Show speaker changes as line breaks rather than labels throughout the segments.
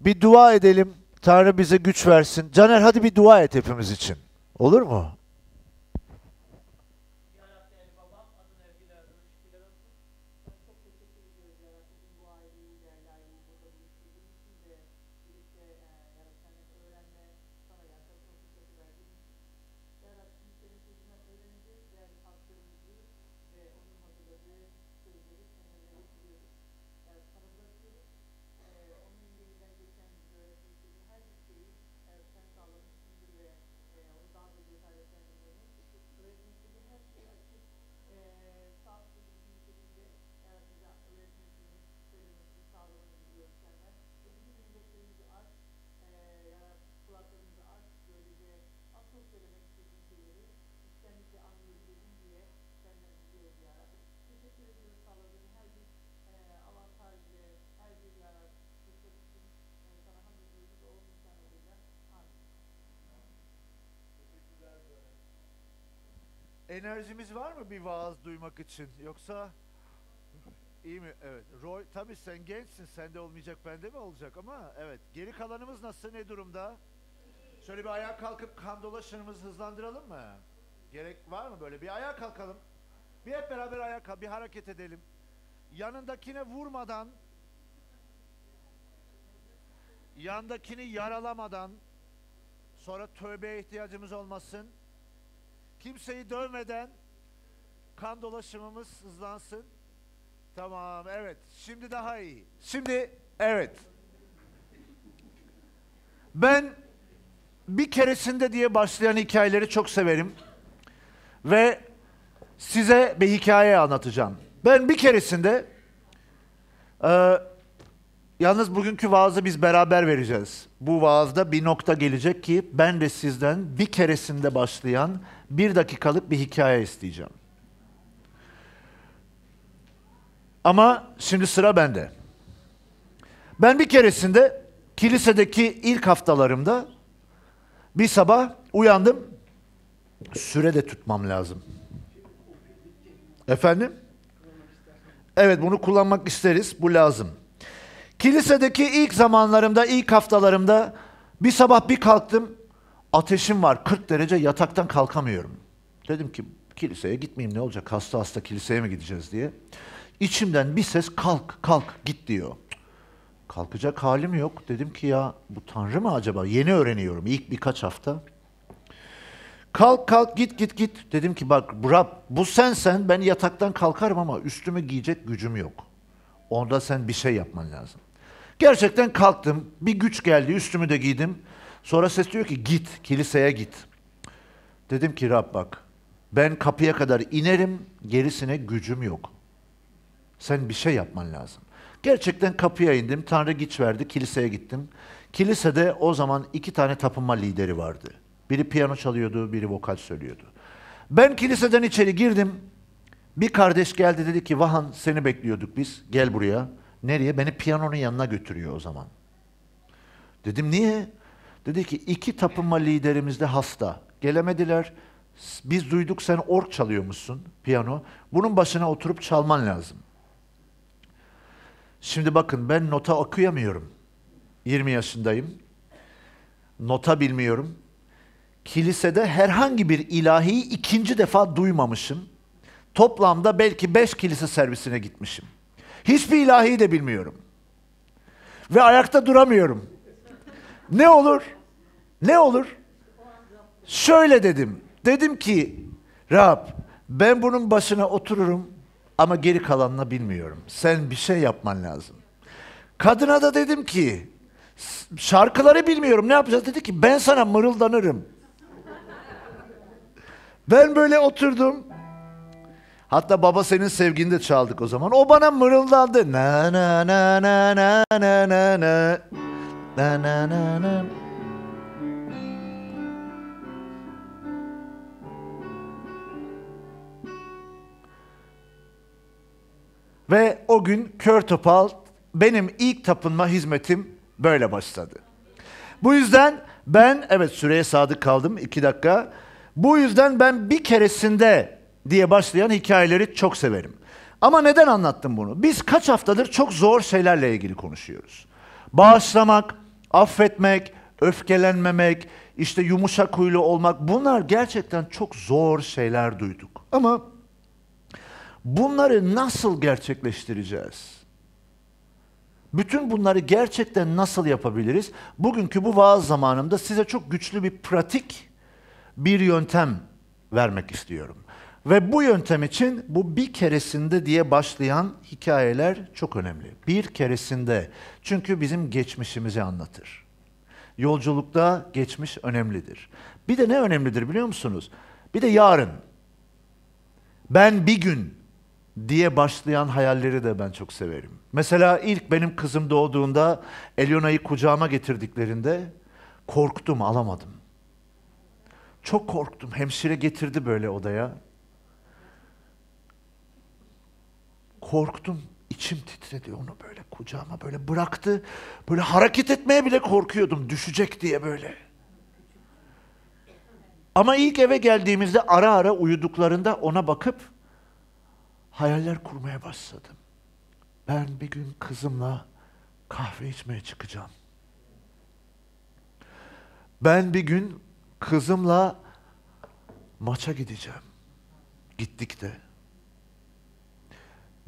Bir dua edelim. Tanrı bize güç versin. Caner hadi bir dua et hepimiz için. Olur mu? Enerjimiz var mı bir vaaz duymak için? Yoksa iyi mi? Evet. Roy tabii sen gençsin. Sende olmayacak, bende mi olacak ama evet. Geri kalanımız nasıl ne durumda? Şöyle bir ayağa kalkıp kan dolaşımımızı hızlandıralım mı? Gerek var mı böyle? Bir ayağa kalkalım. Bir hep beraber ayağa kalk, bir hareket edelim. Yanındakine vurmadan yandakini yaralamadan sonra tövbeye ihtiyacımız olmasın. Kimseyi dövmeden kan dolaşımımız hızlansın. Tamam, evet. Şimdi daha iyi. Şimdi, evet. Ben bir keresinde diye başlayan hikayeleri çok severim. Ve size bir hikaye anlatacağım. Ben bir keresinde Yalnız bugünkü vaazı biz beraber vereceğiz. Bu vaazda bir nokta gelecek ki ben de sizden bir keresinde başlayan bir dakikalık bir hikaye isteyeceğim. Ama şimdi sıra bende. Ben bir keresinde kilisedeki ilk haftalarımda bir sabah uyandım. Süre de tutmam lazım. Efendim? Evet bunu kullanmak isteriz. Bu lazım. Kilisedeki ilk zamanlarımda, ilk haftalarımda bir sabah bir kalktım. Ateşim var 40 derece yataktan kalkamıyorum. Dedim ki kiliseye gitmeyeyim ne olacak hasta hasta kiliseye mi gideceğiz diye. İçimden bir ses kalk kalk git diyor. Kalkacak halim yok. Dedim ki ya bu Tanrı mı acaba? Yeni öğreniyorum ilk birkaç hafta. Kalk kalk git git git. Dedim ki bak Rab bu sensen ben yataktan kalkarım ama üstümü giyecek gücüm yok. Onda sen bir şey yapman lazım. Gerçekten kalktım. Bir güç geldi. Üstümü de giydim. Sonra ses diyor ki git kiliseye git. Dedim ki Rab bak ben kapıya kadar inerim gerisine gücüm yok. Sen bir şey yapman lazım. Gerçekten kapıya indim. Tanrı güç verdi. Kiliseye gittim. Kilisede o zaman iki tane tapınma lideri vardı. Biri piyano çalıyordu, biri vokal söylüyordu. Ben kiliseden içeri girdim. Bir kardeş geldi dedi ki Vahan seni bekliyorduk biz. Gel buraya. Nereye? Beni piyanonun yanına götürüyor o zaman. Dedim niye? Dedi ki iki tapınma liderimiz de hasta. Gelemediler. Biz duyduk sen org çalıyormuşsun piyano. Bunun başına oturup çalman lazım. Şimdi bakın ben nota okuyamıyorum. 20 yaşındayım. Nota bilmiyorum. Kilisede herhangi bir ilahiyi ikinci defa duymamışım. Toplamda belki beş kilise servisine gitmişim. Hiçbir ilahi de bilmiyorum. Ve ayakta duramıyorum. Ne olur? Ne olur? Şöyle dedim. Dedim ki Rab ben bunun başına otururum ama geri kalanını bilmiyorum. Sen bir şey yapman lazım. Kadına da dedim ki şarkıları bilmiyorum ne yapacağız? Dedi ki ben sana mırıldanırım. Ben böyle oturdum. Hatta baba senin sevgini de çaldık o zaman. O bana mırıldandı. Na na na na na na na na na na na na Ve o gün kör topal benim ilk tapınma hizmetim böyle başladı. Bu yüzden ben evet süreye sadık kaldım iki dakika. Bu yüzden ben bir keresinde diye başlayan hikayeleri çok severim. Ama neden anlattım bunu? Biz kaç haftadır çok zor şeylerle ilgili konuşuyoruz. Bağışlamak, affetmek, öfkelenmemek, işte yumuşak huylu olmak bunlar gerçekten çok zor şeyler duyduk. Ama bunları nasıl gerçekleştireceğiz? Bütün bunları gerçekten nasıl yapabiliriz? Bugünkü bu vaaz zamanımda size çok güçlü bir pratik, bir yöntem vermek istiyorum. Ve bu yöntem için bu bir keresinde diye başlayan hikayeler çok önemli. Bir keresinde çünkü bizim geçmişimizi anlatır. Yolculukta geçmiş önemlidir. Bir de ne önemlidir biliyor musunuz? Bir de yarın. Ben bir gün diye başlayan hayalleri de ben çok severim. Mesela ilk benim kızım doğduğunda Eliona'yı kucağıma getirdiklerinde korktum, alamadım. Çok korktum. Hemşire getirdi böyle odaya. korktum. İçim titredi. Onu böyle kucağıma böyle bıraktı. Böyle hareket etmeye bile korkuyordum düşecek diye böyle. Ama ilk eve geldiğimizde ara ara uyuduklarında ona bakıp hayaller kurmaya başladım. Ben bir gün kızımla kahve içmeye çıkacağım. Ben bir gün kızımla maça gideceğim. Gittik de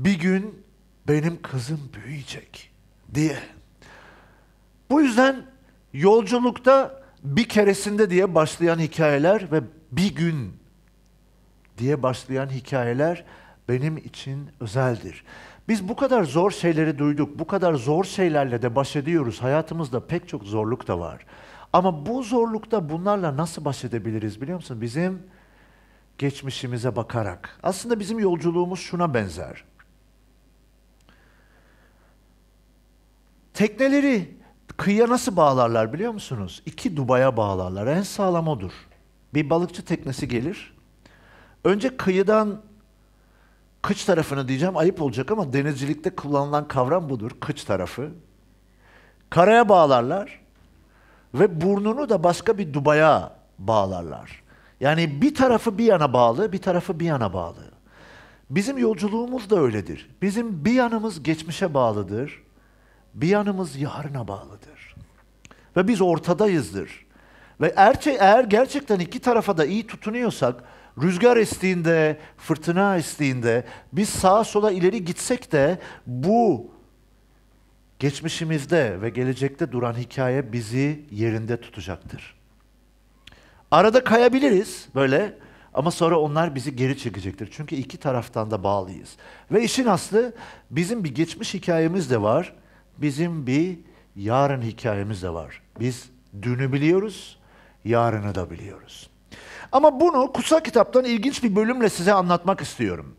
bir gün benim kızım büyüyecek diye. Bu yüzden yolculukta bir keresinde diye başlayan hikayeler ve bir gün diye başlayan hikayeler benim için özeldir. Biz bu kadar zor şeyleri duyduk, bu kadar zor şeylerle de baş ediyoruz. Hayatımızda pek çok zorluk da var. Ama bu zorlukta bunlarla nasıl baş edebiliriz biliyor musun? Bizim geçmişimize bakarak. Aslında bizim yolculuğumuz şuna benzer. Tekneleri kıyıya nasıl bağlarlar biliyor musunuz? İki dubaya bağlarlar. En sağlam odur. Bir balıkçı teknesi gelir. Önce kıyıdan kıç tarafını diyeceğim ayıp olacak ama denizcilikte kullanılan kavram budur. Kıç tarafı. Karaya bağlarlar ve burnunu da başka bir dubaya bağlarlar. Yani bir tarafı bir yana bağlı, bir tarafı bir yana bağlı. Bizim yolculuğumuz da öyledir. Bizim bir yanımız geçmişe bağlıdır, bir yanımız yarına bağlıdır. Ve biz ortadayızdır. Ve erçe, eğer gerçekten iki tarafa da iyi tutunuyorsak, rüzgar estiğinde, fırtına estiğinde biz sağa sola ileri gitsek de bu geçmişimizde ve gelecekte duran hikaye bizi yerinde tutacaktır. Arada kayabiliriz böyle ama sonra onlar bizi geri çekecektir. Çünkü iki taraftan da bağlıyız. Ve işin aslı bizim bir geçmiş hikayemiz de var bizim bir yarın hikayemiz de var. Biz dünü biliyoruz, yarını da biliyoruz. Ama bunu kutsal kitaptan ilginç bir bölümle size anlatmak istiyorum.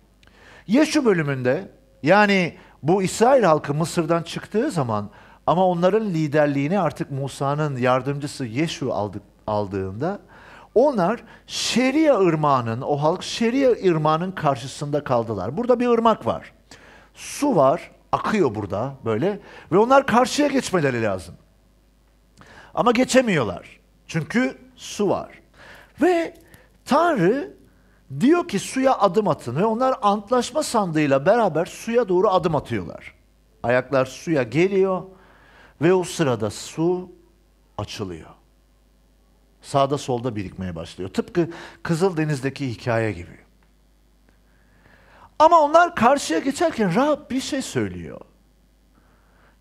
Yeşu bölümünde yani bu İsrail halkı Mısır'dan çıktığı zaman ama onların liderliğini artık Musa'nın yardımcısı Yeşu aldık, aldığında onlar Şeria ırmağının, o halk Şeria ırmağının karşısında kaldılar. Burada bir ırmak var. Su var akıyor burada böyle ve onlar karşıya geçmeleri lazım. Ama geçemiyorlar. Çünkü su var. Ve Tanrı diyor ki suya adım atın ve onlar antlaşma sandığıyla beraber suya doğru adım atıyorlar. Ayaklar suya geliyor ve o sırada su açılıyor. Sağda solda birikmeye başlıyor. Tıpkı Kızıldeniz'deki hikaye gibi. Ama onlar karşıya geçerken Rab bir şey söylüyor.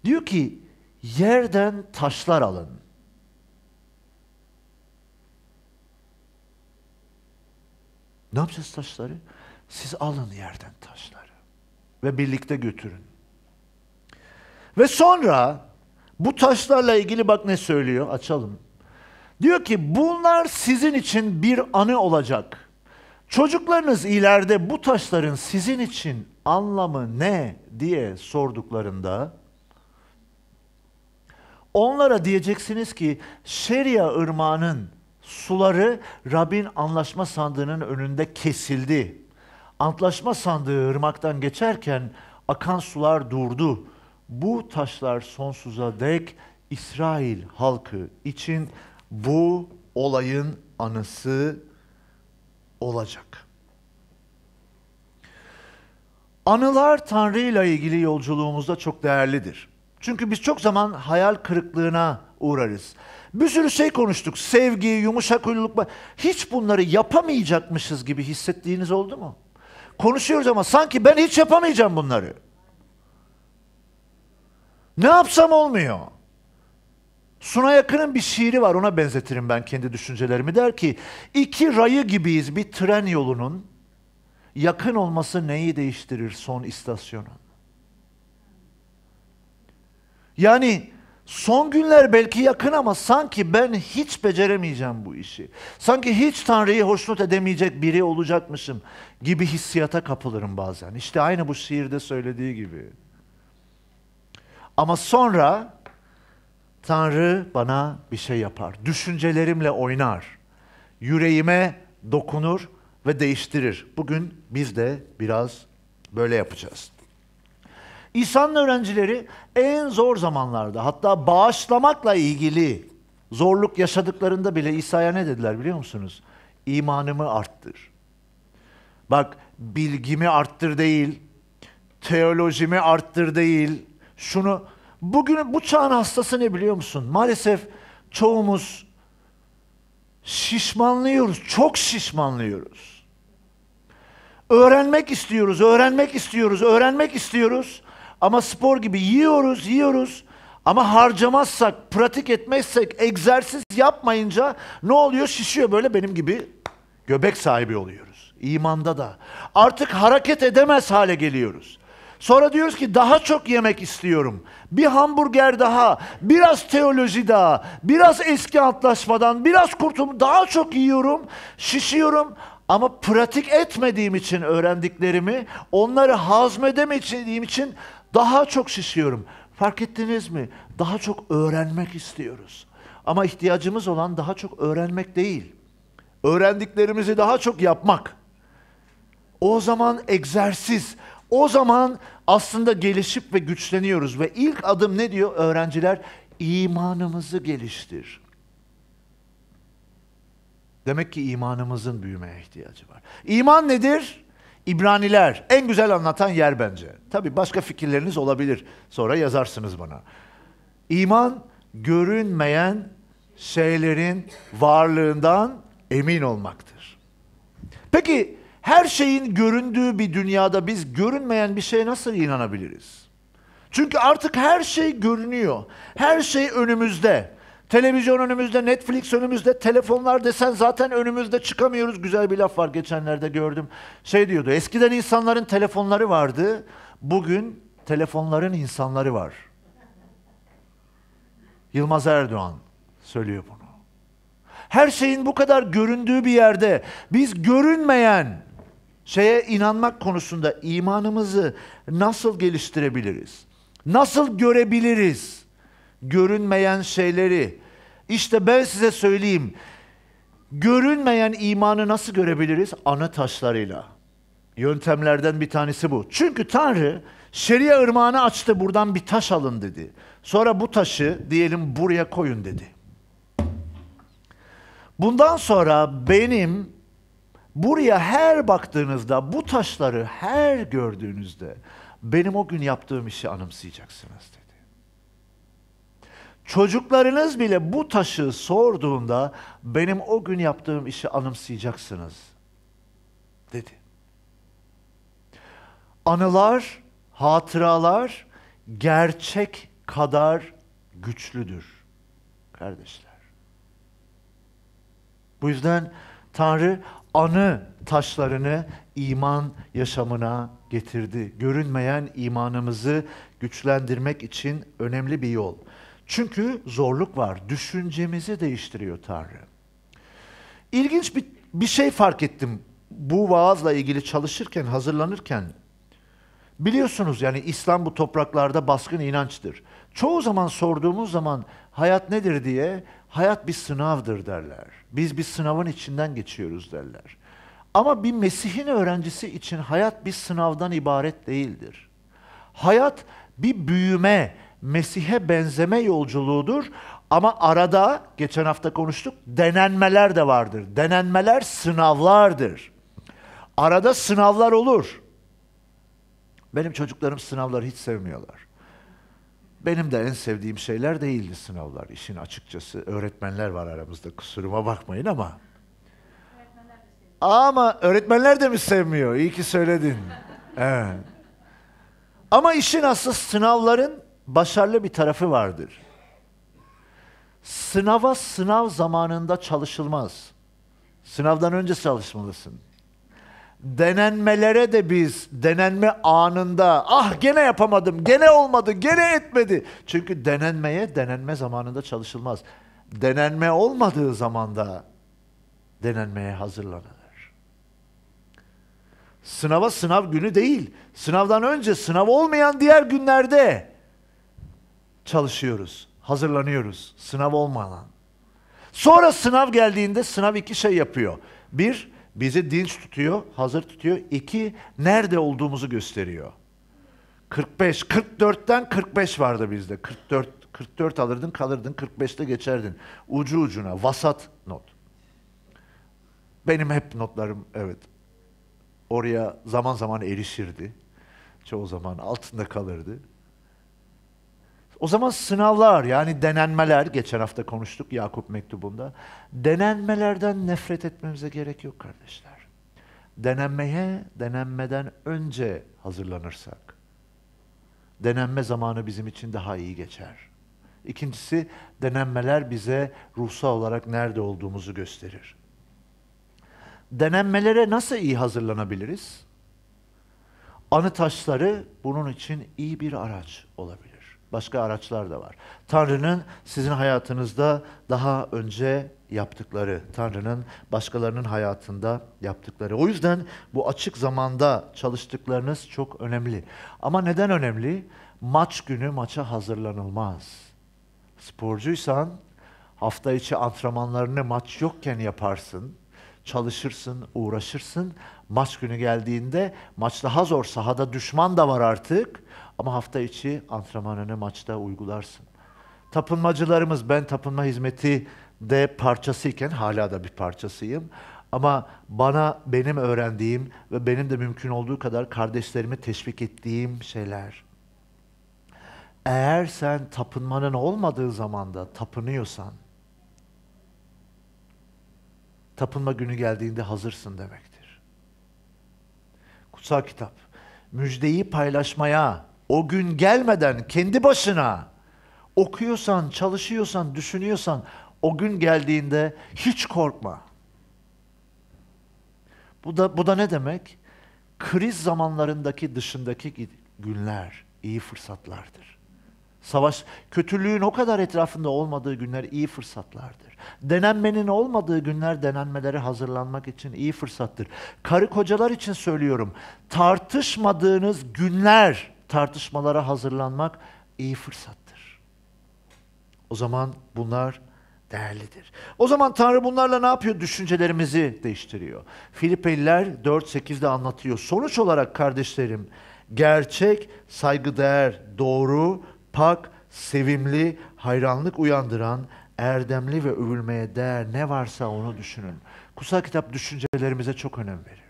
Diyor ki yerden taşlar alın. Ne yapacağız taşları? Siz alın yerden taşları ve birlikte götürün. Ve sonra bu taşlarla ilgili bak ne söylüyor açalım. Diyor ki bunlar sizin için bir anı olacak. Çocuklarınız ileride bu taşların sizin için anlamı ne diye sorduklarında onlara diyeceksiniz ki Şeria ırmağının suları Rabbin anlaşma sandığının önünde kesildi. Antlaşma sandığı ırmaktan geçerken akan sular durdu. Bu taşlar sonsuza dek İsrail halkı için bu olayın anısı olacak. Anılar Tanrı ile ilgili yolculuğumuzda çok değerlidir. Çünkü biz çok zaman hayal kırıklığına uğrarız. Bir sürü şey konuştuk. Sevgi, yumuşak huyluluk. Hiç bunları yapamayacakmışız gibi hissettiğiniz oldu mu? Konuşuyoruz ama sanki ben hiç yapamayacağım bunları. Ne yapsam olmuyor. Suna Yakın'ın bir şiiri var ona benzetirim ben kendi düşüncelerimi. Der ki iki rayı gibiyiz bir tren yolunun yakın olması neyi değiştirir son istasyonu? Yani son günler belki yakın ama sanki ben hiç beceremeyeceğim bu işi. Sanki hiç Tanrı'yı hoşnut edemeyecek biri olacakmışım gibi hissiyata kapılırım bazen. İşte aynı bu şiirde söylediği gibi. Ama sonra Tanrı bana bir şey yapar. Düşüncelerimle oynar. Yüreğime dokunur ve değiştirir. Bugün biz de biraz böyle yapacağız. İsa'nın öğrencileri en zor zamanlarda hatta bağışlamakla ilgili zorluk yaşadıklarında bile İsa'ya ne dediler biliyor musunuz? İmanımı arttır. Bak bilgimi arttır değil, teolojimi arttır değil, şunu Bugün bu çağın hastası ne biliyor musun? Maalesef çoğumuz şişmanlıyoruz, çok şişmanlıyoruz. Öğrenmek istiyoruz, öğrenmek istiyoruz, öğrenmek istiyoruz. Ama spor gibi yiyoruz, yiyoruz. Ama harcamazsak, pratik etmezsek, egzersiz yapmayınca ne oluyor? Şişiyor böyle benim gibi göbek sahibi oluyoruz. İmanda da. Artık hareket edemez hale geliyoruz. Sonra diyoruz ki daha çok yemek istiyorum. Bir hamburger daha, biraz teoloji daha, biraz eski antlaşmadan, biraz kurtum daha çok yiyorum, şişiyorum. Ama pratik etmediğim için öğrendiklerimi, onları hazmedemediğim için daha çok şişiyorum. Fark ettiniz mi? Daha çok öğrenmek istiyoruz. Ama ihtiyacımız olan daha çok öğrenmek değil. Öğrendiklerimizi daha çok yapmak. O zaman egzersiz, o zaman aslında gelişip ve güçleniyoruz ve ilk adım ne diyor öğrenciler? İmanımızı geliştir. Demek ki imanımızın büyümeye ihtiyacı var. İman nedir? İbraniler en güzel anlatan yer bence. Tabi başka fikirleriniz olabilir. Sonra yazarsınız bana. İman görünmeyen şeylerin varlığından emin olmaktır. Peki her şeyin göründüğü bir dünyada biz görünmeyen bir şeye nasıl inanabiliriz? Çünkü artık her şey görünüyor. Her şey önümüzde. Televizyon önümüzde, Netflix önümüzde, telefonlar desen zaten önümüzde çıkamıyoruz. Güzel bir laf var geçenlerde gördüm. Şey diyordu, eskiden insanların telefonları vardı, bugün telefonların insanları var. Yılmaz Erdoğan söylüyor bunu. Her şeyin bu kadar göründüğü bir yerde biz görünmeyen şeye inanmak konusunda imanımızı nasıl geliştirebiliriz? Nasıl görebiliriz? Görünmeyen şeyleri. İşte ben size söyleyeyim. Görünmeyen imanı nasıl görebiliriz? Ana taşlarıyla. Yöntemlerden bir tanesi bu. Çünkü Tanrı şeria ırmağını açtı buradan bir taş alın dedi. Sonra bu taşı diyelim buraya koyun dedi. Bundan sonra benim Buraya her baktığınızda, bu taşları her gördüğünüzde benim o gün yaptığım işi anımsayacaksınız dedi. Çocuklarınız bile bu taşı sorduğunda benim o gün yaptığım işi anımsayacaksınız dedi. Anılar, hatıralar gerçek kadar güçlüdür kardeşler. Bu yüzden Tanrı anı taşlarını iman yaşamına getirdi. Görünmeyen imanımızı güçlendirmek için önemli bir yol. Çünkü zorluk var. Düşüncemizi değiştiriyor Tanrı. İlginç bir, bir şey fark ettim bu vaazla ilgili çalışırken, hazırlanırken. Biliyorsunuz yani İslam bu topraklarda baskın inançtır. Çoğu zaman sorduğumuz zaman hayat nedir diye Hayat bir sınavdır derler. Biz bir sınavın içinden geçiyoruz derler. Ama bir Mesih'in öğrencisi için hayat bir sınavdan ibaret değildir. Hayat bir büyüme, Mesih'e benzeme yolculuğudur ama arada geçen hafta konuştuk denenmeler de vardır. Denenmeler sınavlardır. Arada sınavlar olur. Benim çocuklarım sınavları hiç sevmiyorlar. Benim de en sevdiğim şeyler değildi sınavlar. işin açıkçası öğretmenler var aramızda kusuruma bakmayın ama. ama öğretmenler de mi sevmiyor? İyi ki söyledin. evet. Ama işin aslı sınavların başarılı bir tarafı vardır. Sınava sınav zamanında çalışılmaz. Sınavdan önce çalışmalısın denenmelere de biz denenme anında ah gene yapamadım, gene olmadı, gene etmedi. Çünkü denenmeye denenme zamanında çalışılmaz. Denenme olmadığı zamanda denenmeye hazırlanılır. Sınava sınav günü değil. Sınavdan önce sınav olmayan diğer günlerde çalışıyoruz, hazırlanıyoruz sınav olmadan. Sonra sınav geldiğinde sınav iki şey yapıyor. Bir, Bizi dinç tutuyor, hazır tutuyor. İki, nerede olduğumuzu gösteriyor. 45, 44'ten 45 vardı bizde. 44, 44 alırdın kalırdın, 45'te geçerdin. Ucu ucuna, vasat not. Benim hep notlarım, evet. Oraya zaman zaman erişirdi. Çoğu zaman altında kalırdı. O zaman sınavlar yani denenmeler, geçen hafta konuştuk Yakup mektubunda. Denenmelerden nefret etmemize gerek yok kardeşler. Denenmeye, denenmeden önce hazırlanırsak, denenme zamanı bizim için daha iyi geçer. İkincisi, denenmeler bize ruhsal olarak nerede olduğumuzu gösterir. Denenmelere nasıl iyi hazırlanabiliriz? Anı taşları bunun için iyi bir araç olabilir başka araçlar da var. Tanrı'nın sizin hayatınızda daha önce yaptıkları, Tanrı'nın başkalarının hayatında yaptıkları. O yüzden bu açık zamanda çalıştıklarınız çok önemli. Ama neden önemli? Maç günü maça hazırlanılmaz. Sporcuysan hafta içi antrenmanlarını maç yokken yaparsın. Çalışırsın, uğraşırsın. Maç günü geldiğinde maç daha zor. Sahada düşman da var artık. Ama hafta içi antrenman antrenmanını maçta uygularsın. Tapınmacılarımız, ben tapınma hizmeti de parçasıyken hala da bir parçasıyım. Ama bana benim öğrendiğim ve benim de mümkün olduğu kadar kardeşlerimi teşvik ettiğim şeyler. Eğer sen tapınmanın olmadığı zamanda tapınıyorsan, tapınma günü geldiğinde hazırsın demektir. Kutsal kitap, müjdeyi paylaşmaya o gün gelmeden kendi başına okuyorsan, çalışıyorsan, düşünüyorsan o gün geldiğinde hiç korkma. Bu da bu da ne demek? Kriz zamanlarındaki dışındaki günler iyi fırsatlardır. Savaş kötülüğün o kadar etrafında olmadığı günler iyi fırsatlardır. Denenmenin olmadığı günler denenmelere hazırlanmak için iyi fırsattır. Karı kocalar için söylüyorum. Tartışmadığınız günler tartışmalara hazırlanmak iyi fırsattır. O zaman bunlar değerlidir. O zaman Tanrı bunlarla ne yapıyor? Düşüncelerimizi değiştiriyor. Filipeliler 4.8'de anlatıyor. Sonuç olarak kardeşlerim, gerçek, saygıdeğer, doğru, pak, sevimli, hayranlık uyandıran, erdemli ve övülmeye değer ne varsa onu düşünün. Kutsal kitap düşüncelerimize çok önem verir.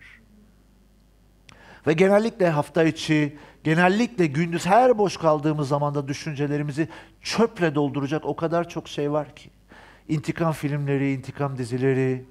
Ve genellikle hafta içi genellikle gündüz her boş kaldığımız zamanda düşüncelerimizi çöple dolduracak o kadar çok şey var ki. İntikam filmleri, intikam dizileri,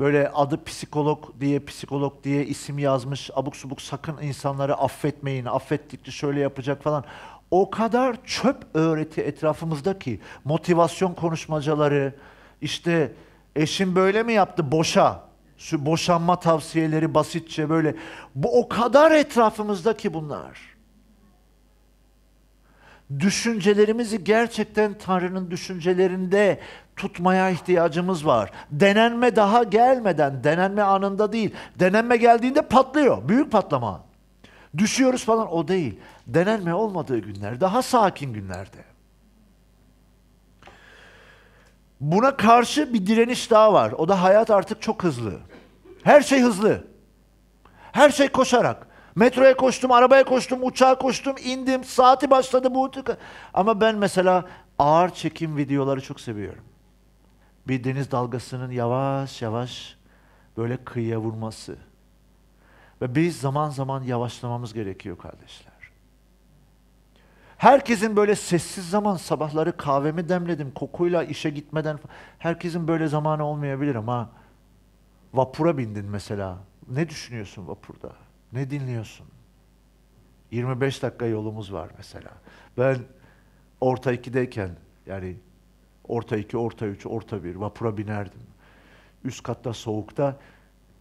böyle adı psikolog diye psikolog diye isim yazmış abuk subuk sakın insanları affetmeyin, affettikçe şöyle yapacak falan. O kadar çöp öğreti etrafımızda ki motivasyon konuşmacaları, işte eşim böyle mi yaptı boşa, boşanma tavsiyeleri basitçe böyle. Bu o kadar etrafımızda ki bunlar. Düşüncelerimizi gerçekten Tanrı'nın düşüncelerinde tutmaya ihtiyacımız var. Denenme daha gelmeden, denenme anında değil. Denenme geldiğinde patlıyor, büyük patlama. Düşüyoruz falan o değil. Denenme olmadığı günler, daha sakin günlerde. Buna karşı bir direniş daha var. O da hayat artık çok hızlı. Her şey hızlı. Her şey koşarak. Metroya koştum, arabaya koştum, uçağa koştum, indim, saati başladı bu. Ama ben mesela ağır çekim videoları çok seviyorum. Bir deniz dalgasının yavaş yavaş böyle kıyıya vurması. Ve biz zaman zaman yavaşlamamız gerekiyor kardeşler. Herkesin böyle sessiz zaman sabahları kahvemi demledim kokuyla işe gitmeden. Herkesin böyle zamanı olmayabilir ama vapura bindin mesela. Ne düşünüyorsun vapurda? Ne dinliyorsun? 25 dakika yolumuz var mesela. Ben orta 2'deyken yani orta iki orta üç orta bir vapura binerdim. Üst katta soğukta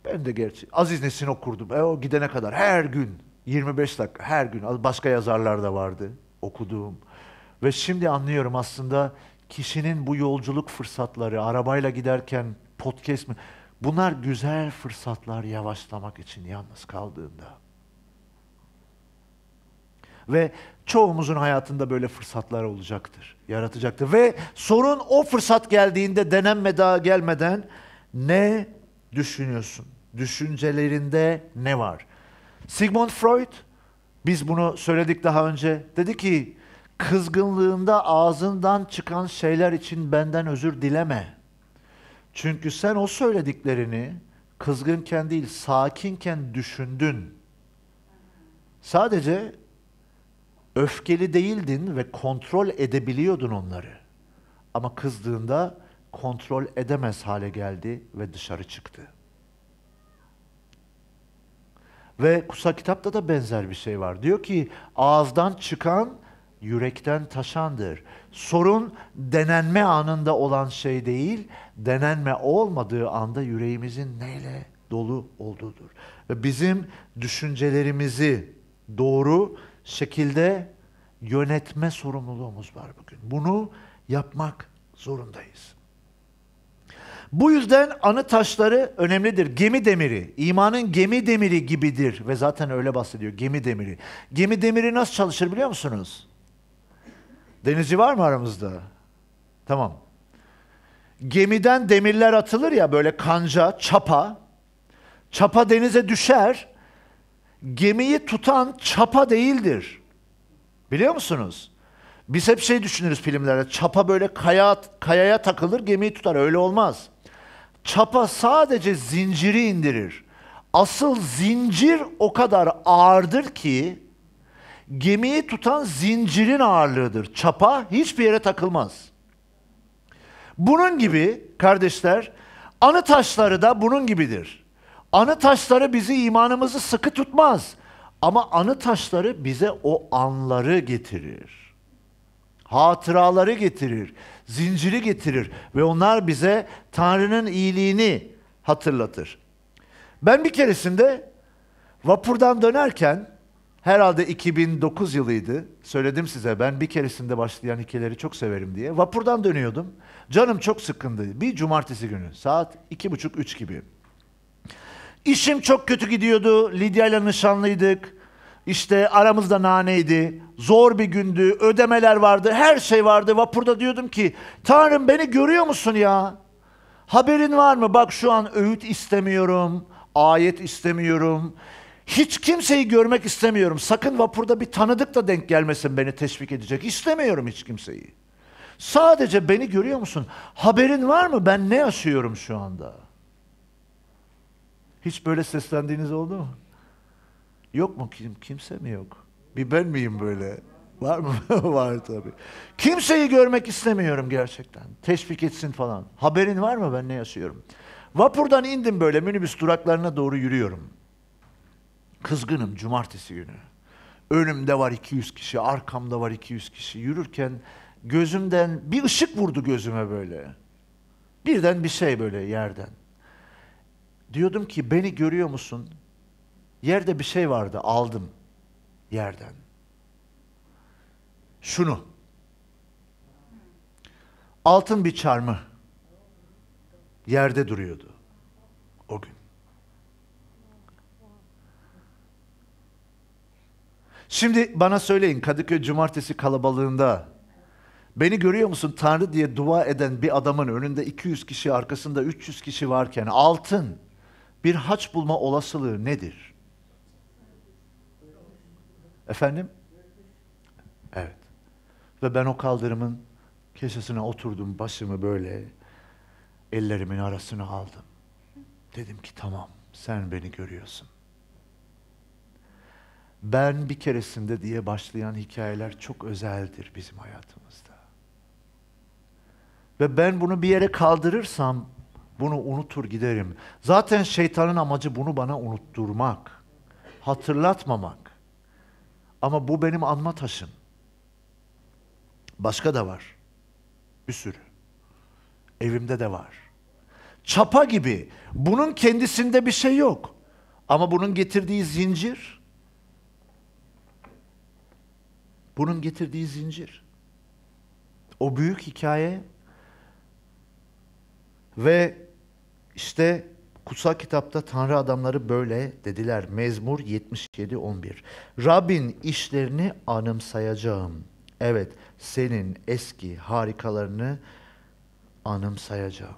ben de gerçi Aziz Nesin okurdum. E o gidene kadar her gün 25 dakika her gün başka yazarlar da vardı okuduğum ve şimdi anlıyorum aslında kişinin bu yolculuk fırsatları, arabayla giderken podcast mi? Bunlar güzel fırsatlar yavaşlamak için yalnız kaldığında. Ve çoğumuzun hayatında böyle fırsatlar olacaktır, yaratacaktır. Ve sorun o fırsat geldiğinde, denenme daha gelmeden ne düşünüyorsun? Düşüncelerinde ne var? Sigmund Freud biz bunu söyledik daha önce. Dedi ki kızgınlığında ağzından çıkan şeyler için benden özür dileme. Çünkü sen o söylediklerini kızgınken değil sakinken düşündün. Sadece öfkeli değildin ve kontrol edebiliyordun onları. Ama kızdığında kontrol edemez hale geldi ve dışarı çıktı. Ve kutsal kitapta da benzer bir şey var. Diyor ki ağızdan çıkan yürekten taşandır. Sorun denenme anında olan şey değil, denenme olmadığı anda yüreğimizin neyle dolu olduğudur. Ve bizim düşüncelerimizi doğru şekilde yönetme sorumluluğumuz var bugün. Bunu yapmak zorundayız. Bu yüzden anı taşları önemlidir. Gemi demiri, imanın gemi demiri gibidir ve zaten öyle bahsediyor gemi demiri. Gemi demiri nasıl çalışır biliyor musunuz? Denizci var mı aramızda? Tamam. Gemiden demirler atılır ya böyle kanca, çapa. Çapa denize düşer. Gemiyi tutan çapa değildir. Biliyor musunuz? Biz hep şey düşünürüz filmlerde. Çapa böyle kaya, kayaya takılır, gemiyi tutar. Öyle olmaz. Çapa sadece zinciri indirir. Asıl zincir o kadar ağırdır ki gemiyi tutan zincirin ağırlığıdır. Çapa hiçbir yere takılmaz. Bunun gibi kardeşler anı taşları da bunun gibidir. Anı taşları bizi imanımızı sıkı tutmaz. Ama anı taşları bize o anları getirir. Hatıraları getirir zinciri getirir ve onlar bize Tanrı'nın iyiliğini hatırlatır. Ben bir keresinde vapurdan dönerken herhalde 2009 yılıydı. Söyledim size ben bir keresinde başlayan hikayeleri çok severim diye. Vapurdan dönüyordum. Canım çok sıkkındı. Bir cumartesi günü saat 2.30-3 gibi. İşim çok kötü gidiyordu. Lidya ile nişanlıydık. İşte aramızda naneydi, zor bir gündü, ödemeler vardı, her şey vardı. Vapurda diyordum ki, Tanrım beni görüyor musun ya? Haberin var mı? Bak şu an öğüt istemiyorum, ayet istemiyorum. Hiç kimseyi görmek istemiyorum. Sakın vapurda bir tanıdık da denk gelmesin beni teşvik edecek. İstemiyorum hiç kimseyi. Sadece beni görüyor musun? Haberin var mı? Ben ne yaşıyorum şu anda? Hiç böyle seslendiğiniz oldu mu? Yok mu kim? Kimse mi yok? Bir ben miyim böyle? Var mı? var tabii. Kimseyi görmek istemiyorum gerçekten. Teşvik etsin falan. Haberin var mı ben ne yaşıyorum? Vapurdan indim böyle minibüs duraklarına doğru yürüyorum. Kızgınım cumartesi günü. Önümde var 200 kişi, arkamda var 200 kişi. Yürürken gözümden bir ışık vurdu gözüme böyle. Birden bir şey böyle yerden. Diyordum ki beni görüyor musun? Yerde bir şey vardı, aldım yerden. Şunu. Altın bir çarmı yerde duruyordu o gün. Şimdi bana söyleyin Kadıköy cumartesi kalabalığında beni görüyor musun Tanrı diye dua eden bir adamın önünde 200 kişi arkasında 300 kişi varken altın bir haç bulma olasılığı nedir? Efendim? Evet. Ve ben o kaldırımın kesesine oturdum, başımı böyle ellerimin arasına aldım. Dedim ki tamam, sen beni görüyorsun. Ben bir keresinde diye başlayan hikayeler çok özeldir bizim hayatımızda. Ve ben bunu bir yere kaldırırsam bunu unutur giderim. Zaten şeytanın amacı bunu bana unutturmak, hatırlatmamak. Ama bu benim anma taşım. Başka da var. Bir sürü. Evimde de var. Çapa gibi. Bunun kendisinde bir şey yok. Ama bunun getirdiği zincir. Bunun getirdiği zincir. O büyük hikaye ve işte Kutsal kitapta Tanrı adamları böyle dediler. Mezmur 77-11. Rabbin işlerini anımsayacağım. Evet senin eski harikalarını anımsayacağım.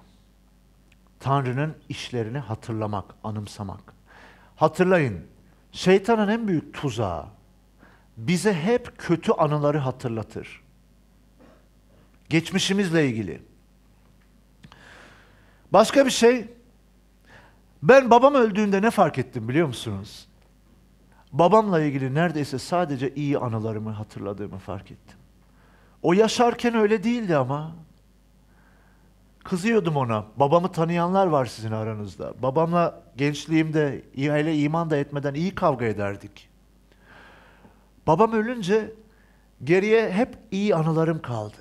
Tanrı'nın işlerini hatırlamak, anımsamak. Hatırlayın, şeytanın en büyük tuzağı bize hep kötü anıları hatırlatır. Geçmişimizle ilgili. Başka bir şey, ben babam öldüğünde ne fark ettim biliyor musunuz? Babamla ilgili neredeyse sadece iyi anılarımı hatırladığımı fark ettim. O yaşarken öyle değildi ama. Kızıyordum ona. Babamı tanıyanlar var sizin aranızda. Babamla gençliğimde hele iman da etmeden iyi kavga ederdik. Babam ölünce geriye hep iyi anılarım kaldı.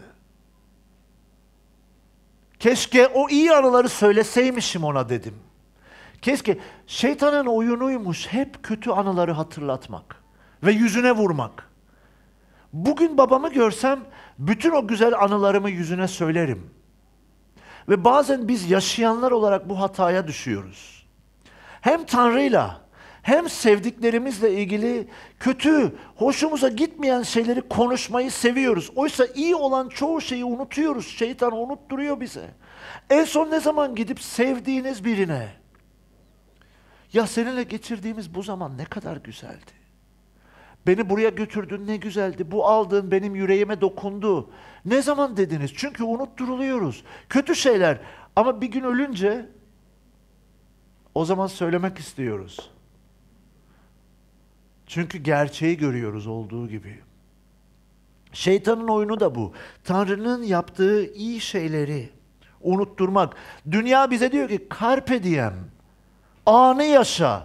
Keşke o iyi anıları söyleseymişim ona dedim. Keşke şeytanın oyunuymuş hep kötü anıları hatırlatmak ve yüzüne vurmak. Bugün babamı görsem bütün o güzel anılarımı yüzüne söylerim. Ve bazen biz yaşayanlar olarak bu hataya düşüyoruz. Hem Tanrı'yla hem sevdiklerimizle ilgili kötü, hoşumuza gitmeyen şeyleri konuşmayı seviyoruz. Oysa iyi olan çoğu şeyi unutuyoruz. Şeytan unutturuyor bize. En son ne zaman gidip sevdiğiniz birine, ya seninle geçirdiğimiz bu zaman ne kadar güzeldi. Beni buraya götürdün ne güzeldi. Bu aldığın benim yüreğime dokundu. Ne zaman dediniz? Çünkü unutturuluyoruz. Kötü şeyler. Ama bir gün ölünce o zaman söylemek istiyoruz. Çünkü gerçeği görüyoruz olduğu gibi. Şeytanın oyunu da bu. Tanrı'nın yaptığı iyi şeyleri unutturmak. Dünya bize diyor ki karpe diem. Anı yaşa.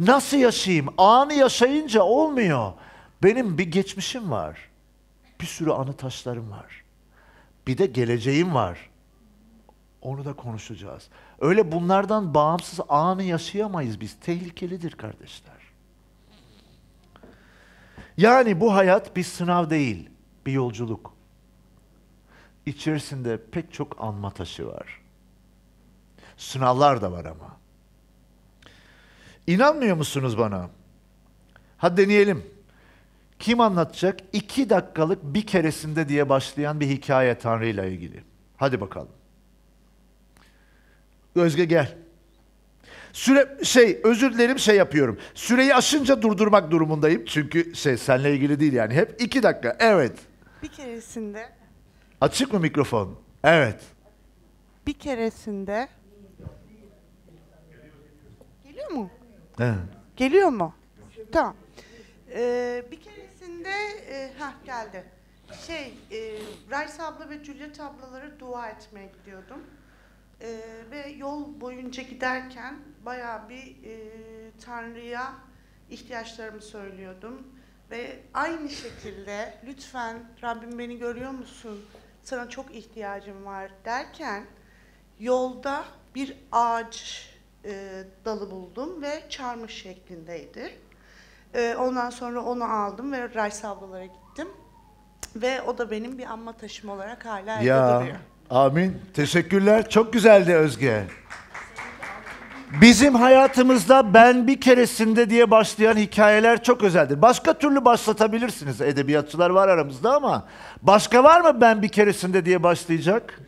Nasıl yaşayayım? Anı yaşayınca olmuyor. Benim bir geçmişim var. Bir sürü anı taşlarım var. Bir de geleceğim var. Onu da konuşacağız. Öyle bunlardan bağımsız anı yaşayamayız biz. Tehlikelidir kardeşler. Yani bu hayat bir sınav değil, bir yolculuk. İçerisinde pek çok anma taşı var. Sınavlar da var ama. İnanmıyor musunuz bana? Hadi deneyelim. Kim anlatacak? İki dakikalık bir keresinde diye başlayan bir hikaye Tanrı ile ilgili. Hadi bakalım. Özge gel. Süre şey özür dilerim şey yapıyorum. Süreyi aşınca durdurmak durumundayım. Çünkü şey seninle ilgili değil yani. Hep iki dakika. Evet. Bir keresinde. Açık mı mikrofon? Evet. Bir keresinde He. Geliyor mu? Tamam. Ee, bir keresinde e, heh, geldi. Şey, e, Rice abla ve Juliet ablaları dua etmeye gidiyordum. E, ve yol boyunca giderken bayağı bir e, Tanrı'ya ihtiyaçlarımı söylüyordum. Ve aynı şekilde lütfen Rabbim beni görüyor musun? Sana çok ihtiyacım var derken yolda bir ağaç e, dalı buldum ve çarmış şeklindeydi. E, ondan sonra onu aldım ve Rays ablalara gittim. Ve o da benim bir anma taşım olarak hala evde duruyor. Amin. Teşekkürler. Çok güzeldi Özge. Bizim hayatımızda ben bir keresinde diye başlayan hikayeler çok özeldir. Başka türlü başlatabilirsiniz. Edebiyatçılar var aramızda ama başka var mı ben bir keresinde diye başlayacak?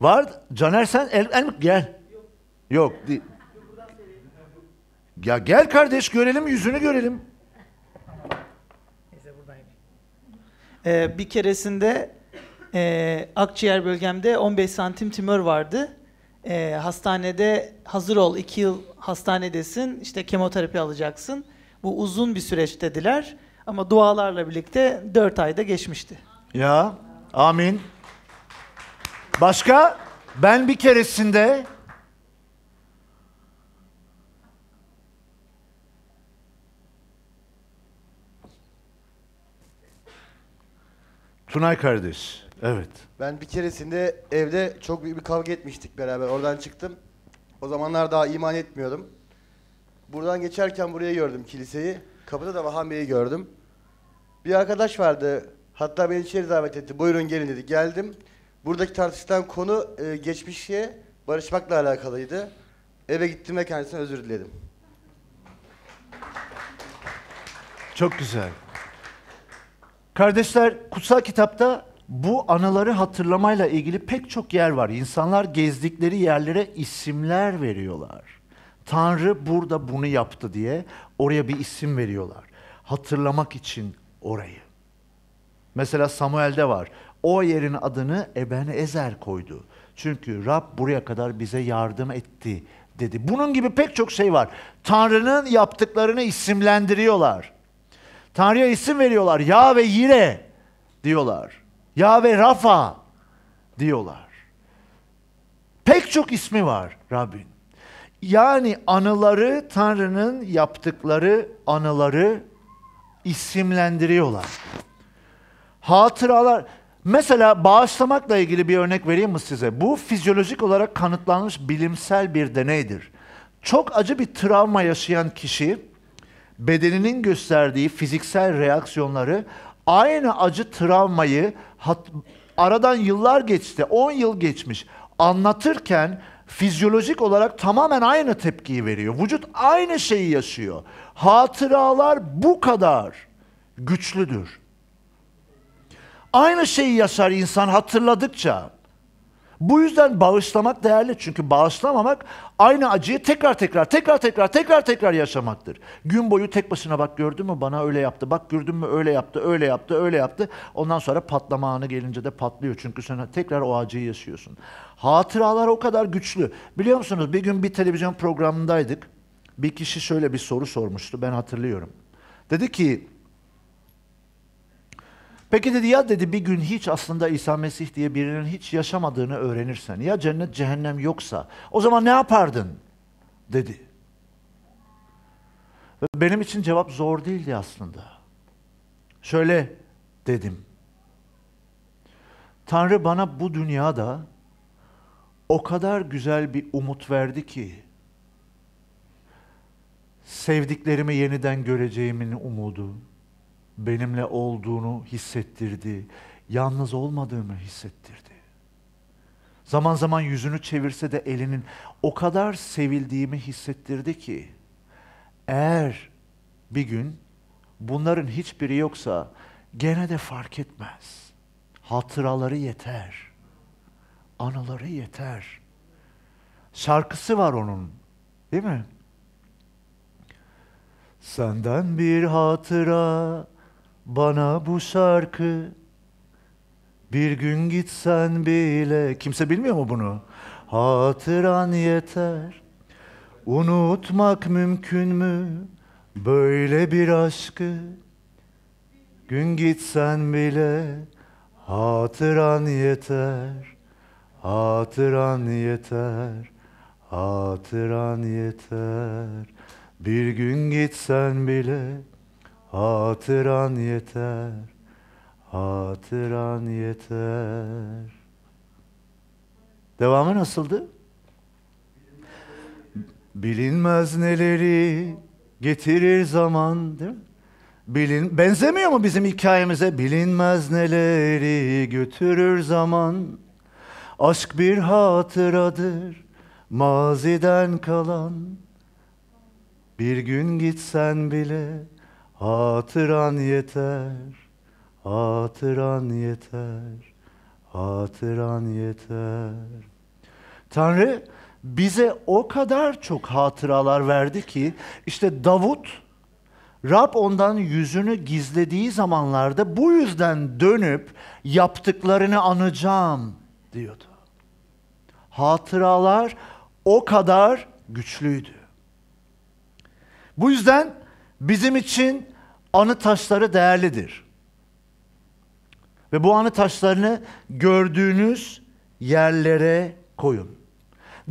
Var. Caner sen el, el gel. Yok. Yok. Ya gel kardeş görelim yüzünü görelim. Ee, bir keresinde e, akciğer bölgemde 15 santim tümör vardı. E, hastanede hazır ol 2 yıl hastanedesin işte kemoterapi alacaksın. Bu uzun bir süreç dediler ama dualarla birlikte 4 ayda geçmişti. Ya amin. Başka? Ben bir keresinde Tunay kardeş. Evet. Ben bir keresinde evde çok büyük bir kavga etmiştik beraber. Oradan çıktım. O zamanlar daha iman etmiyordum. Buradan geçerken buraya gördüm kiliseyi. Kapıda da Vahan Bey'i gördüm. Bir arkadaş vardı. Hatta beni içeri davet etti. Buyurun gelin dedi. Geldim. Buradaki tartışılan konu e, geçmişe barışmakla alakalıydı. Eve gittim ve kendisine özür diledim. Çok güzel. Kardeşler kutsal kitapta bu anıları hatırlamayla ilgili pek çok yer var. İnsanlar gezdikleri yerlere isimler veriyorlar. Tanrı burada bunu yaptı diye oraya bir isim veriyorlar. Hatırlamak için orayı. Mesela Samuel'de var. O yerin adını Eben Ezer koydu. Çünkü Rab buraya kadar bize yardım etti dedi. Bunun gibi pek çok şey var. Tanrı'nın yaptıklarını isimlendiriyorlar. Tanrı'ya isim veriyorlar. Ya ve Yire diyorlar. Ya ve Rafa diyorlar. Pek çok ismi var Rabbin. Yani anıları Tanrı'nın yaptıkları anıları isimlendiriyorlar. Hatıralar Mesela bağışlamakla ilgili bir örnek vereyim mi size? Bu fizyolojik olarak kanıtlanmış bilimsel bir deneydir. Çok acı bir travma yaşayan kişi bedeninin gösterdiği fiziksel reaksiyonları aynı acı travmayı hat, aradan yıllar geçti, 10 yıl geçmiş anlatırken fizyolojik olarak tamamen aynı tepkiyi veriyor. Vücut aynı şeyi yaşıyor. Hatıralar bu kadar güçlüdür. Aynı şeyi yaşar insan hatırladıkça. Bu yüzden bağışlamak değerli. Çünkü bağışlamamak aynı acıyı tekrar tekrar, tekrar tekrar, tekrar tekrar yaşamaktır. Gün boyu tek başına bak gördün mü bana öyle yaptı, bak gördün mü öyle yaptı, öyle yaptı, öyle yaptı. Ondan sonra patlama anı gelince de patlıyor. Çünkü sen tekrar o acıyı yaşıyorsun. Hatıralar o kadar güçlü. Biliyor musunuz bir gün bir televizyon programındaydık. Bir kişi şöyle bir soru sormuştu ben hatırlıyorum. Dedi ki Peki dedi ya dedi bir gün hiç aslında İsa Mesih diye birinin hiç yaşamadığını öğrenirsen, ya cennet cehennem yoksa o zaman ne yapardın dedi. Benim için cevap zor değildi aslında. Şöyle dedim. Tanrı bana bu dünyada o kadar güzel bir umut verdi ki sevdiklerimi yeniden göreceğimin umudu, benimle olduğunu hissettirdi. Yalnız olmadığımı hissettirdi. Zaman zaman yüzünü çevirse de elinin o kadar sevildiğimi hissettirdi ki eğer bir gün bunların hiçbiri yoksa gene de fark etmez. Hatıraları yeter. Anıları yeter. Şarkısı var onun. Değil mi? Senden bir hatıra bana bu şarkı bir gün gitsen bile kimse bilmiyor mu bunu? Hatıran yeter. Unutmak mümkün mü böyle bir aşkı? Gün gitsen bile hatıran yeter. Hatıran yeter. Hatıran yeter. Bir gün gitsen bile Hatıran yeter, hatıran yeter. Devamı nasıldı? Bilinmez neleri getirir zaman değil mi? Bilin, benzemiyor mu bizim hikayemize? Bilinmez neleri götürür zaman. Aşk bir hatıradır, maziden kalan. Bir gün gitsen bile Hatıran yeter, hatıran yeter, hatıran yeter. Tanrı bize o kadar çok hatıralar verdi ki işte Davut Rab ondan yüzünü gizlediği zamanlarda bu yüzden dönüp yaptıklarını anacağım diyordu. Hatıralar o kadar güçlüydü. Bu yüzden bizim için anı taşları değerlidir. Ve bu anı taşlarını gördüğünüz yerlere koyun.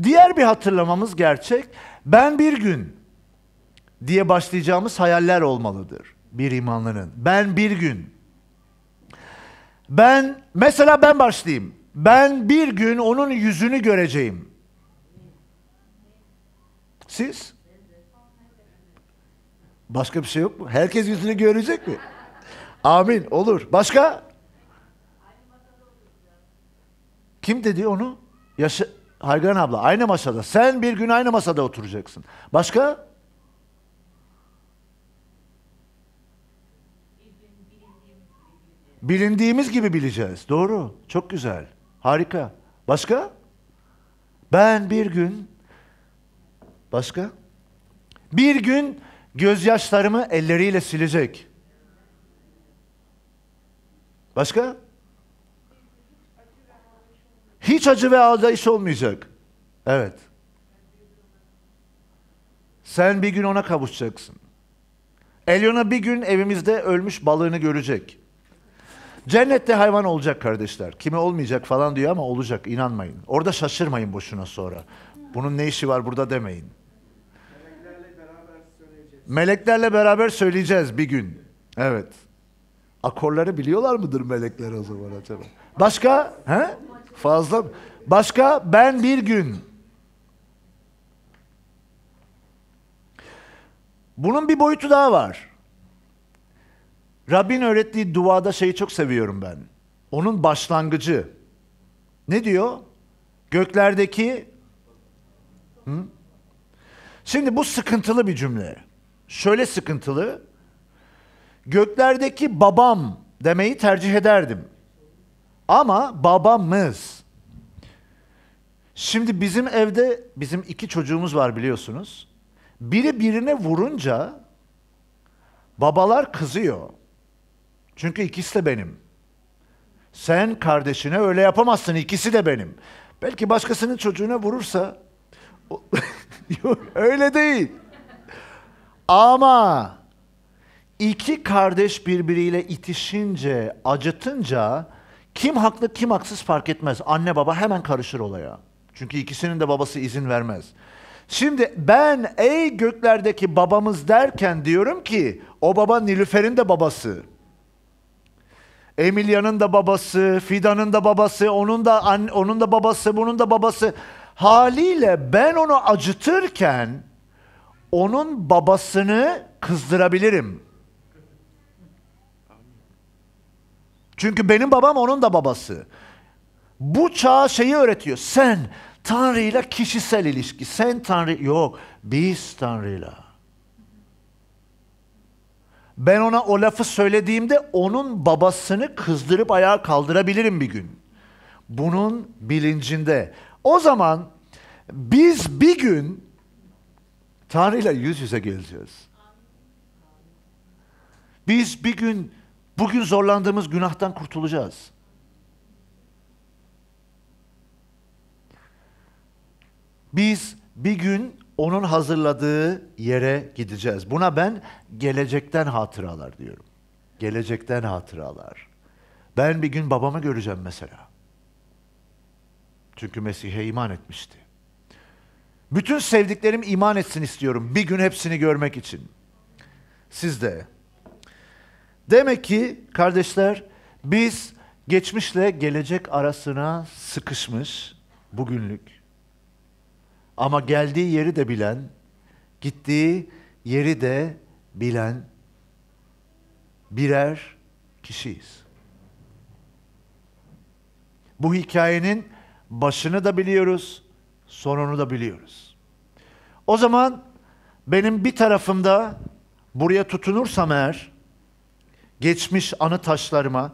Diğer bir hatırlamamız gerçek. Ben bir gün diye başlayacağımız hayaller olmalıdır bir imanlının. Ben bir gün. Ben mesela ben başlayayım. Ben bir gün onun yüzünü göreceğim. Siz? Başka bir şey yok mu? Herkes yüzünü görecek mi? Amin. Olur. Başka? Kim dedi onu? Yaşa Haygan abla aynı masada. Sen bir gün aynı masada oturacaksın. Başka? Bilindiğimiz gibi bileceğiz. Doğru. Çok güzel. Harika. Başka? Ben bir gün başka? Bir gün gözyaşlarımı elleriyle silecek. Başka? Hiç acı ve ağlayış olmayacak. Evet. Sen bir gün ona kavuşacaksın. Elyona bir gün evimizde ölmüş balığını görecek. Cennette hayvan olacak kardeşler. Kimi olmayacak falan diyor ama olacak inanmayın. Orada şaşırmayın boşuna sonra. Bunun ne işi var burada demeyin. Meleklerle beraber söyleyeceğiz bir gün. Evet. Akorları biliyorlar mıdır melekler o zaman acaba? Başka? He? Fazla. Başka? Ben bir gün. Bunun bir boyutu daha var. Rabbin öğrettiği duada şeyi çok seviyorum ben. Onun başlangıcı. Ne diyor? Göklerdeki... Hı? Şimdi bu sıkıntılı bir cümle şöyle sıkıntılı. Göklerdeki babam demeyi tercih ederdim. Ama babamız. Şimdi bizim evde bizim iki çocuğumuz var biliyorsunuz. Biri birine vurunca babalar kızıyor. Çünkü ikisi de benim. Sen kardeşine öyle yapamazsın. İkisi de benim. Belki başkasının çocuğuna vurursa öyle değil. Ama iki kardeş birbiriyle itişince, acıtınca kim haklı kim haksız fark etmez. Anne baba hemen karışır olaya. Çünkü ikisinin de babası izin vermez. Şimdi ben ey göklerdeki babamız derken diyorum ki o baba Nilüfer'in de babası. Emilia'nın da babası, Fidan'ın da babası, onun da onun da babası, bunun da babası. Haliyle ben onu acıtırken onun babasını kızdırabilirim. Çünkü benim babam onun da babası. Bu çağ şeyi öğretiyor. Sen Tanrı'yla kişisel ilişki. Sen Tanrı... Yok. Biz Tanrı'yla. Ben ona o lafı söylediğimde onun babasını kızdırıp ayağa kaldırabilirim bir gün. Bunun bilincinde. O zaman biz bir gün Tanrı'yla yüz yüze geleceğiz. Biz bir gün bugün zorlandığımız günahtan kurtulacağız. Biz bir gün onun hazırladığı yere gideceğiz. Buna ben gelecekten hatıralar diyorum. Gelecekten hatıralar. Ben bir gün babamı göreceğim mesela. Çünkü Mesih'e iman etmişti. Bütün sevdiklerim iman etsin istiyorum. Bir gün hepsini görmek için. Siz de. Demek ki kardeşler biz geçmişle gelecek arasına sıkışmış bugünlük. Ama geldiği yeri de bilen, gittiği yeri de bilen birer kişiyiz. Bu hikayenin başını da biliyoruz, Sonunu da biliyoruz. O zaman benim bir tarafımda buraya tutunursam eğer geçmiş anı taşlarıma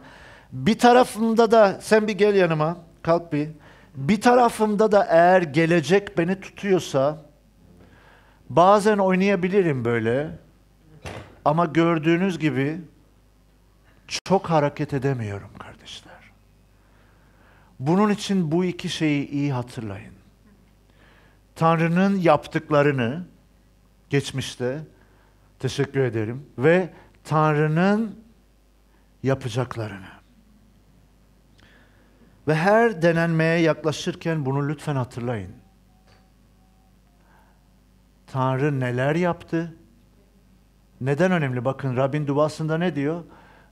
bir tarafımda da sen bir gel yanıma kalk bir bir tarafımda da eğer gelecek beni tutuyorsa bazen oynayabilirim böyle ama gördüğünüz gibi çok hareket edemiyorum kardeşler. Bunun için bu iki şeyi iyi hatırlayın. Tanrı'nın yaptıklarını geçmişte teşekkür ederim ve Tanrı'nın yapacaklarını. Ve her denenmeye yaklaşırken bunu lütfen hatırlayın. Tanrı neler yaptı? Neden önemli? Bakın Rabbin duasında ne diyor?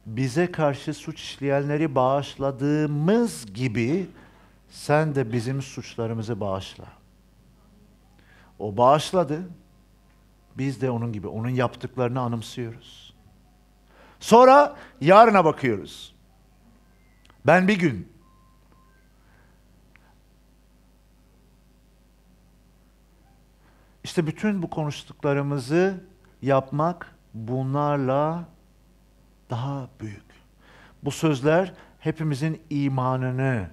Bize karşı suç işleyenleri bağışladığımız gibi sen de bizim suçlarımızı bağışla. O bağışladı. Biz de onun gibi onun yaptıklarını anımsıyoruz. Sonra yarına bakıyoruz. Ben bir gün İşte bütün bu konuştuklarımızı yapmak bunlarla daha büyük. Bu sözler hepimizin imanını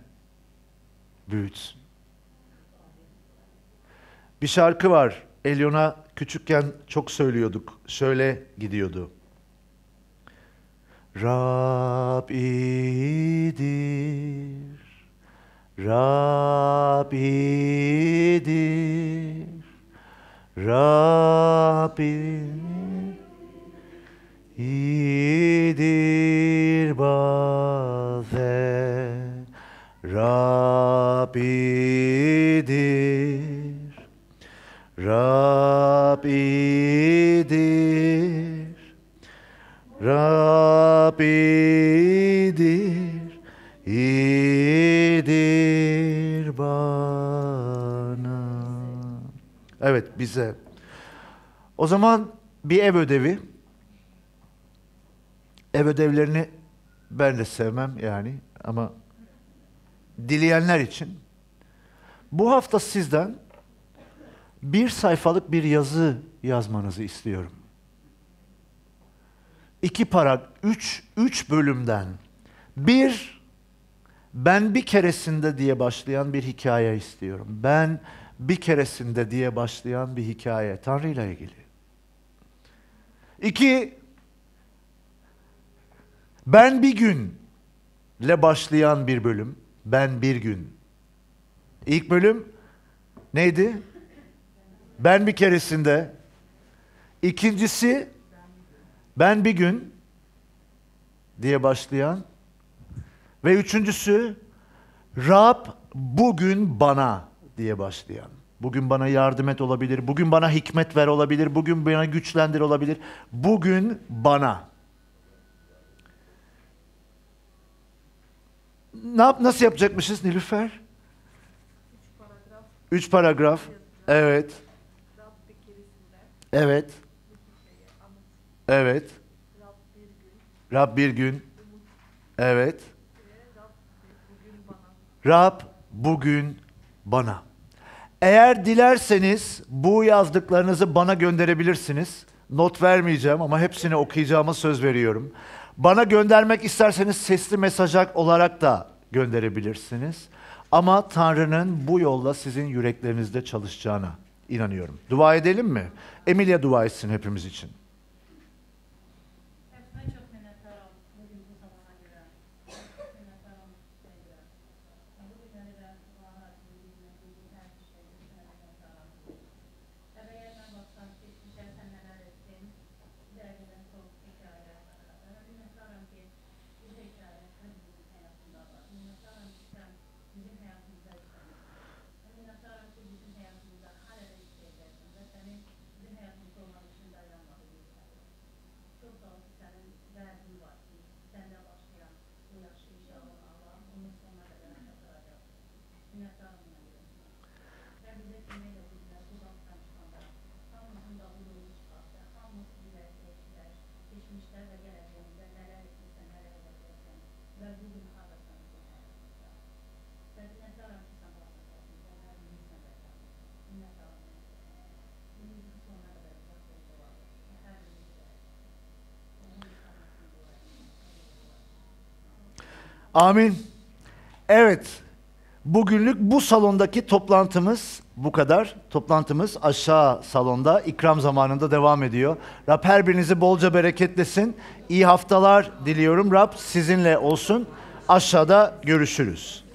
büyütsün. Bir şarkı var. Elyon'a küçükken çok söylüyorduk. Şöyle gidiyordu. Rab iyidir, Rab iyidir, Rabbin iyidir bazen, Rab iyidir. Rabbidir. Rabbidir. idir bana. Evet bize. O zaman bir ev ödevi. Ev ödevlerini ben de sevmem yani ama dileyenler için bu hafta sizden bir sayfalık bir yazı yazmanızı istiyorum. İki para, üç, üç bölümden. Bir, ben bir keresinde diye başlayan bir hikaye istiyorum. Ben bir keresinde diye başlayan bir hikaye Tanrı ile ilgili. İki, ben bir gün günle başlayan bir bölüm. Ben bir gün. İlk bölüm neydi? Ben bir keresinde. İkincisi ben bir gün diye başlayan ve üçüncüsü Rab bugün bana diye başlayan. Bugün bana yardım et olabilir, bugün bana hikmet ver olabilir, bugün bana güçlendir olabilir. Bugün bana. Ne yap, nasıl yapacakmışız Nilüfer? Üç paragraf. Üç paragraf. Evet. Evet. Evet. Rab bir gün. Evet. Rab bugün bana. Eğer dilerseniz bu yazdıklarınızı bana gönderebilirsiniz. Not vermeyeceğim ama hepsini okuyacağıma söz veriyorum. Bana göndermek isterseniz sesli mesajak olarak da gönderebilirsiniz. Ama Tanrı'nın bu yolla sizin yüreklerinizde çalışacağına inanıyorum. Dua edelim mi? Emilia dua etsin hepimiz için. Amin. Evet. Bugünlük bu salondaki toplantımız bu kadar. Toplantımız aşağı salonda ikram zamanında devam ediyor. Rab her birinizi bolca bereketlesin. İyi haftalar diliyorum. Rab sizinle olsun. Aşağıda görüşürüz.